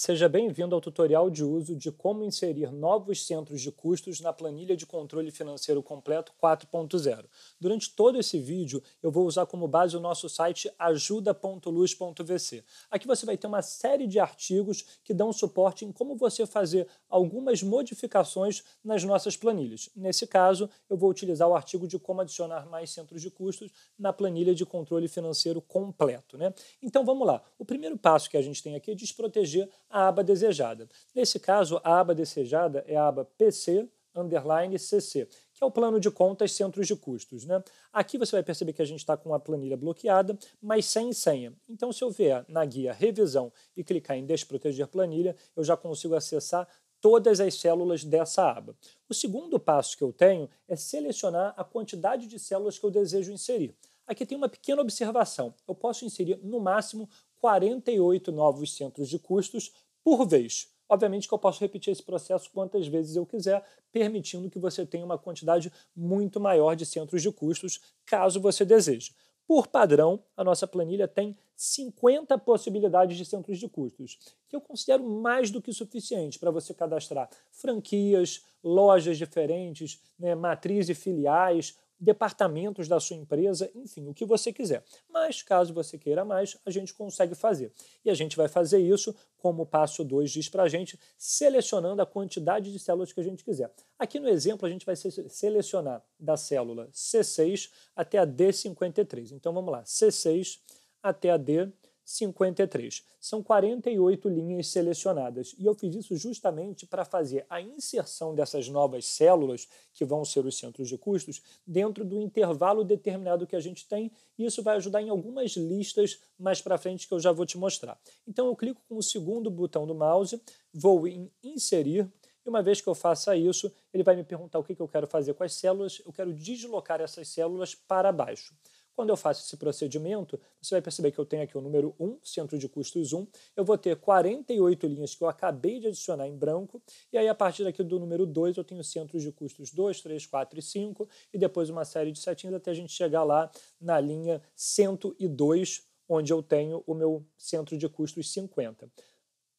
Seja bem-vindo ao tutorial de uso de como inserir novos centros de custos na planilha de controle financeiro completo 4.0. Durante todo esse vídeo, eu vou usar como base o nosso site ajuda.luz.vc. Aqui você vai ter uma série de artigos que dão suporte em como você fazer algumas modificações nas nossas planilhas. Nesse caso, eu vou utilizar o artigo de como adicionar mais centros de custos na planilha de controle financeiro completo. Né? Então vamos lá. O primeiro passo que a gente tem aqui é desproteger a aba desejada. Nesse caso, a aba desejada é a aba PC underline CC, que é o plano de contas centros de custos. Né? Aqui você vai perceber que a gente está com a planilha bloqueada, mas sem senha. Então, se eu vier na guia revisão e clicar em desproteger planilha, eu já consigo acessar todas as células dessa aba. O segundo passo que eu tenho é selecionar a quantidade de células que eu desejo inserir. Aqui tem uma pequena observação. Eu posso inserir no máximo 48 novos centros de custos por vez. Obviamente que eu posso repetir esse processo quantas vezes eu quiser, permitindo que você tenha uma quantidade muito maior de centros de custos, caso você deseje. Por padrão, a nossa planilha tem 50 possibilidades de centros de custos, que eu considero mais do que suficiente para você cadastrar franquias, lojas diferentes, né, matriz e filiais, departamentos da sua empresa, enfim, o que você quiser. Mas caso você queira mais, a gente consegue fazer. E a gente vai fazer isso, como o passo 2 diz para a gente, selecionando a quantidade de células que a gente quiser. Aqui no exemplo, a gente vai selecionar da célula C6 até a D53. Então vamos lá, C6 até a D53. 53. São 48 linhas selecionadas e eu fiz isso justamente para fazer a inserção dessas novas células, que vão ser os centros de custos, dentro do intervalo determinado que a gente tem e isso vai ajudar em algumas listas mais para frente que eu já vou te mostrar. Então eu clico com o segundo botão do mouse, vou em inserir e uma vez que eu faça isso, ele vai me perguntar o que, que eu quero fazer com as células, eu quero deslocar essas células para baixo. Quando eu faço esse procedimento, você vai perceber que eu tenho aqui o número 1, centro de custos 1, eu vou ter 48 linhas que eu acabei de adicionar em branco, e aí a partir daqui do número 2 eu tenho centros de custos 2, 3, 4 e 5, e depois uma série de setinhas até a gente chegar lá na linha 102, onde eu tenho o meu centro de custos 50.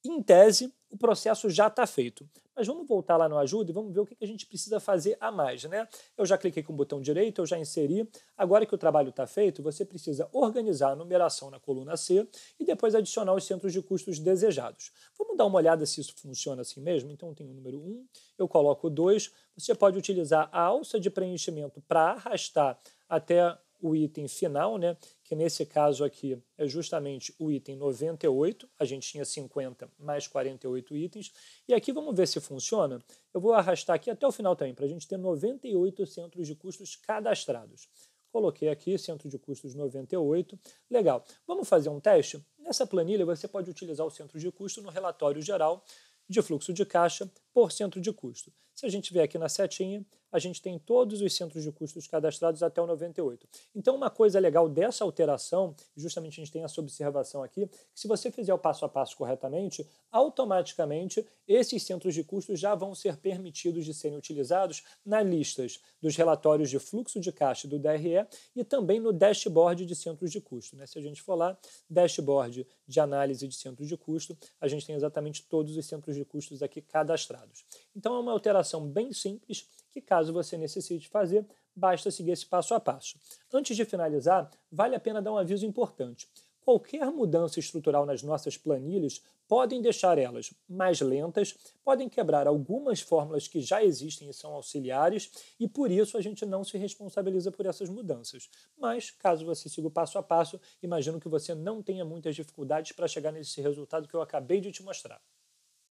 Em tese, o processo já está feito. Mas vamos voltar lá no ajuda e vamos ver o que a gente precisa fazer a mais, né? Eu já cliquei com o botão direito, eu já inseri. Agora que o trabalho está feito, você precisa organizar a numeração na coluna C e depois adicionar os centros de custos desejados. Vamos dar uma olhada se isso funciona assim mesmo? Então, eu tenho o número 1, eu coloco o 2. Você pode utilizar a alça de preenchimento para arrastar até o item final, né, que nesse caso aqui é justamente o item 98, a gente tinha 50 mais 48 itens, e aqui vamos ver se funciona. Eu vou arrastar aqui até o final também, para a gente ter 98 centros de custos cadastrados. Coloquei aqui, centro de custos 98, legal. Vamos fazer um teste? Nessa planilha você pode utilizar o centro de custo no relatório geral de fluxo de caixa por centro de custo. Se a gente vê aqui na setinha, a gente tem todos os centros de custos cadastrados até o 98. Então, uma coisa legal dessa alteração, justamente a gente tem essa observação aqui, que se você fizer o passo a passo corretamente, automaticamente esses centros de custos já vão ser permitidos de serem utilizados nas listas dos relatórios de fluxo de caixa do DRE e também no dashboard de centros de custo. Né? Se a gente for lá, dashboard de análise de centros de custo, a gente tem exatamente todos os centros de custos aqui cadastrados. Então, é uma alteração operação bem simples que, caso você necessite fazer, basta seguir esse passo a passo. Antes de finalizar, vale a pena dar um aviso importante. Qualquer mudança estrutural nas nossas planilhas podem deixar elas mais lentas, podem quebrar algumas fórmulas que já existem e são auxiliares, e por isso a gente não se responsabiliza por essas mudanças. Mas, caso você siga o passo a passo, imagino que você não tenha muitas dificuldades para chegar nesse resultado que eu acabei de te mostrar.